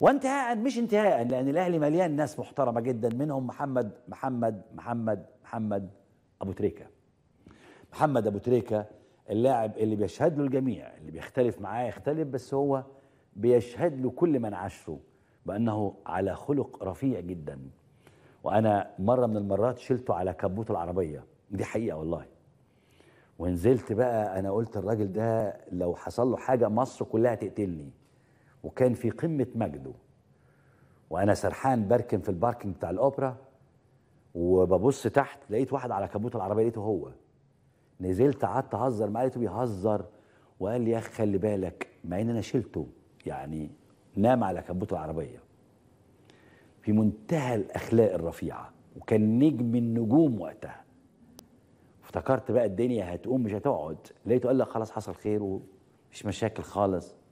وانتهاء مش انتهاء لان الاهلي مليان ناس محترمه جدا منهم محمد محمد محمد محمد ابو تريكه محمد ابو تريكه اللاعب اللي بيشهد له الجميع اللي بيختلف معاه يختلف بس هو بيشهد له كل من عاشره بانه على خلق رفيع جدا وانا مره من المرات شلته على كبوت العربيه دي حقيقه والله ونزلت بقى انا قلت الراجل ده لو حصل له حاجه مصر كلها تقتلني وكان في قمة مجده وأنا سرحان بركن في الباركنج بتاع الأوبرا وببص تحت لقيت واحد على كبوت العربية لقيته هو نزلت قعدت أهزر معاه لقيته بيهزر وقال لي يا أخي خلي بالك مع إن أنا شلته يعني نام على كبوت العربية في منتهى الأخلاق الرفيعة وكان نجم النجوم وقتها افتكرت بقى الدنيا هتقوم مش هتقعد لقيته قال لك خلاص حصل خير ومش مشاكل خالص